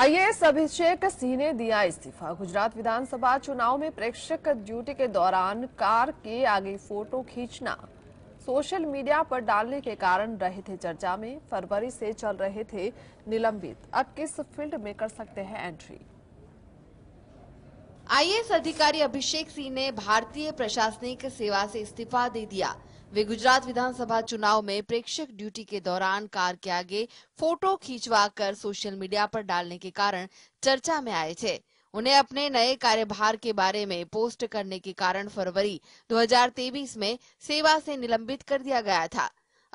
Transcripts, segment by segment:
IAS अभिषेक सिंह ने दिया इस्तीफा गुजरात विधानसभा चुनाव में प्रेक्षक ड्यूटी के दौरान कार के आगे फोटो खींचना सोशल मीडिया पर डालने के कारण रहे थे चर्चा में फरवरी से चल रहे थे निलंबित अब किस फील्ड में कर सकते हैं एंट्री आईएएस अधिकारी अभिषेक सिंह ने भारतीय प्रशासनिक सेवा से इस्तीफा दे दिया वे गुजरात विधानसभा चुनाव में प्रेक्षक ड्यूटी के दौरान कार के आगे फोटो खींचवा कर सोशल मीडिया पर डालने के कारण चर्चा में आए थे उन्हें अपने नए कार्यभार के बारे में पोस्ट करने के कारण फरवरी 2023 में सेवा से निलंबित कर दिया गया था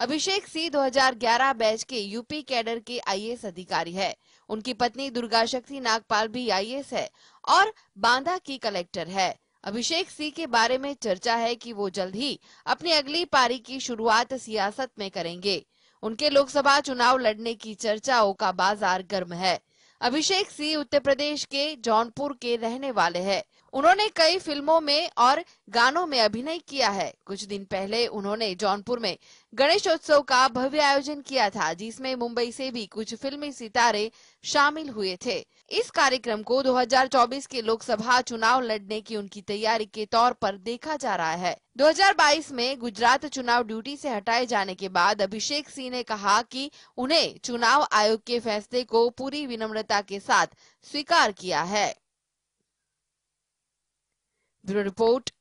अभिषेक सिंह 2011 बैच के यूपी कैडर के आईएएस अधिकारी है उनकी पत्नी दुर्गा शक्ति नागपाल भी आईएएस है और बांदा की कलेक्टर है अभिषेक सिंह के बारे में चर्चा है कि वो जल्द ही अपनी अगली पारी की शुरुआत सियासत में करेंगे उनके लोकसभा चुनाव लड़ने की चर्चाओं का बाजार गर्म है अभिषेक सिंह उत्तर प्रदेश के जौनपुर के रहने वाले हैं। उन्होंने कई फिल्मों में और गानों में अभिनय किया है कुछ दिन पहले उन्होंने जौनपुर में गणेशोत्सव का भव्य आयोजन किया था जिसमें मुंबई से भी कुछ फिल्मी सितारे शामिल हुए थे इस कार्यक्रम को 2024 के लोकसभा चुनाव लड़ने की उनकी तैयारी के तौर पर देखा जा रहा है 2022 में गुजरात चुनाव ड्यूटी से हटाए जाने के बाद अभिषेक सिंह ने कहा कि उन्हें चुनाव आयोग के फैसले को पूरी विनम्रता के साथ स्वीकार किया है ब्यूरो रिपोर्ट